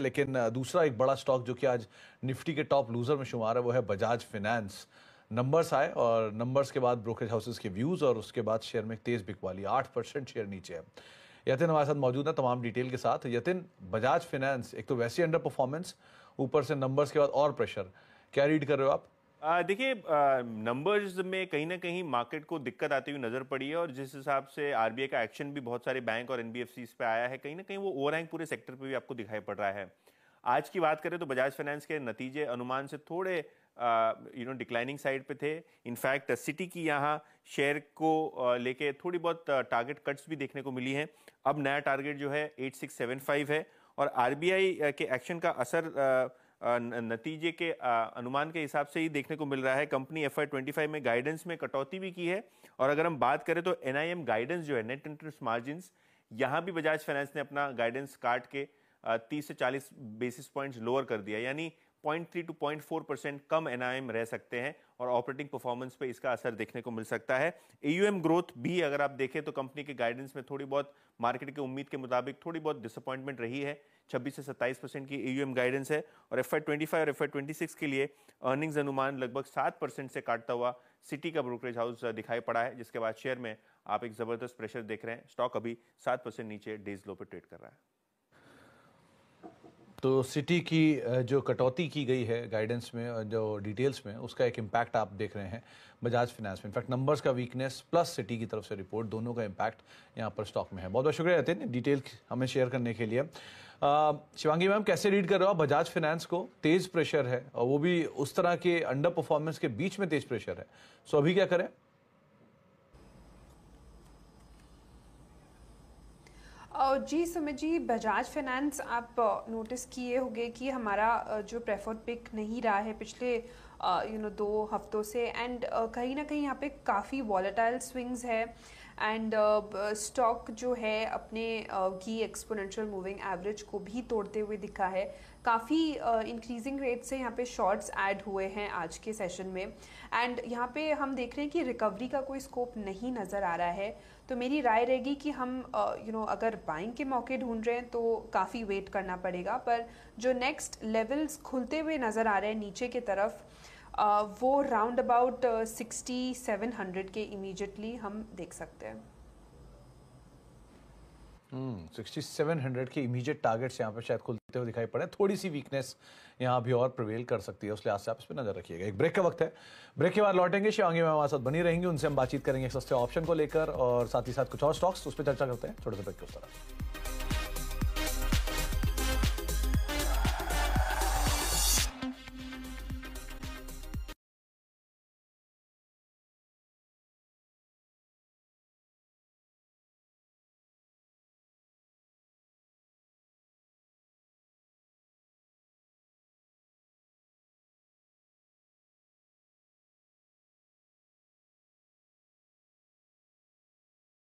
लेकिन दूसरा एक बड़ा स्टॉक जो कि आज निफ्टी के टॉप लूजर में शुमार है वो है बजाज फिनेंस नंबर्स आए और नंबर्स के बाद ब्रोकरेज हाउसेस के व्यूज़ और उसके बाद शेयर में तेज़ बिकवाली आठ परसेंट शेयर नीचे है यतिन हमारे साथ मौजूद है तमाम डिटेल के साथ यतिन बजाज फिनेंस एक तो वैसी अंडर परफॉर्मेंस ऊपर से नंबर्स के बाद और प्रेशर क्या रीड कर रहे हो आप देखिए नंबर्स में कहीं ना कहीं मार्केट को दिक्कत आती हुई नजर पड़ी है और जिस हिसाब से आरबीआई का एक्शन भी बहुत सारे बैंक और एनबीएफसी पे आया है कहीं ना कहीं वो ओवरहैंग पूरे सेक्टर पे भी आपको दिखाई पड़ रहा है आज की बात करें तो बजाज फाइनेंस के नतीजे अनुमान से थोड़े यू नो डिक्लाइनिंग साइड पे थे इनफैक्ट सिटी की यहाँ शेयर को लेके थोड़ी बहुत टारगेट कट्स भी देखने को मिली हैं अब नया टारगेट जो है फाइव है और आरबीआई के एक्शन का असर नतीजे के अनुमान के हिसाब से ही देखने को मिल रहा है कंपनी एफ आई में गाइडेंस में कटौती भी की है और अगर हम बात करें तो एन गाइडेंस जो है नेट इंटरेस्ट मार्जिन यहाँ भी बजाज फाइनेंस ने अपना गाइडेंस काट के तीस से चालीस बेसिस पॉइंट्स लोअर कर दिया यानी 0.3 टू 0.4 परसेंट कम एम रह सकते हैं और ऑपरेटिंग परफॉर्मेंस पे इसका असर देखने को मिल सकता है ईयूएम ग्रोथ भी अगर आप देखें तो कंपनी के गाइडेंस में थोड़ी बहुत मार्केट के उम्मीद के मुताबिक थोड़ी बहुत डिसअपॉइंटमेंट रही है 26 से 27 परसेंट की ईयूएम गाइडेंस है और एफ आई और एफ आई के लिए अर्निंग्स अनुमान लगभग सात परसेंट से काटता हुआ सिटी का ब्रोकरेज हाउस दिखाई पड़ा है जिसके बाद शेयर में आप एक ज़बरदस्त प्रेशर देख रहे हैं स्टॉक अभी सात परसेंट नीचे डेज लो पर ट्रेड कर रहा है तो सिटी की जो कटौती की गई है गाइडेंस में और जो डिटेल्स में उसका एक इम्पैक्ट आप देख रहे हैं बजाज फाइनेंस में इनफैक्ट नंबर्स का वीकनेस प्लस सिटी की तरफ से रिपोर्ट दोनों का इम्पैक्ट यहाँ पर स्टॉक में है बहुत बहुत शुक्रिया अतिन डिटेल हमें शेयर करने के लिए शिवांगी मैम कैसे रीड कर रहे हो बजाज फाइनेंस को तेज़ प्रेशर है और वो भी उस तरह के अंडर परफॉर्मेंस के बीच में तेज़ प्रेशर है सो अभी क्या करें जी सुमित जी बजाज फाइनेंस आप नोटिस uh, किए होंगे कि हमारा uh, जो प्रेफर्ड पिक नहीं रहा है पिछले यू नो दो हफ्तों से एंड कहीं ना कहीं यहाँ पे काफ़ी वॉलेटाइल स्विंग्स है एंड स्टॉक uh, जो है अपने की एक्सपोनेंशियल मूविंग एवरेज को भी तोड़ते हुए दिखा है काफ़ी इंक्रीजिंग रेट से यहाँ पे शॉर्ट्स ऐड हुए हैं आज के सेशन में एंड यहाँ पे हम देख रहे हैं कि रिकवरी का कोई स्कोप नहीं नज़र आ रहा है तो मेरी राय रहेगी कि हम you uh, know you know, अगर बाइंग के मौके ढूंढ रहे हैं तो काफ़ी वेट करना पड़ेगा पर जो नेक्स्ट लेवल्स खुलते हुए नज़र आ रहे हैं नीचे की तरफ वो round about sixty seven hundred के इमीजिएटली हम देख सकते हैं सिक्सटी सेवन हंड्रेड के इमीडिएट टारगेट्स यहाँ पर शायद खुलते हुए दिखाई पड़े थोड़ी सी वीकनेस यहाँ भी और प्रवेल कर सकती है उस लिहाज से आप इस पर नजर रखिएगा एक ब्रेक का वक्त है ब्रेक के बाद लौटेंगे शिवांगी में हमारे साथ बनी रहेंगे उनसे हम बातचीत करेंगे सस्ते ऑप्शन को लेकर और साथ ही साथ कुछ और स्टॉक्स उस पर चर्चा करते हैं छोटे से ब्रेक के उस तरह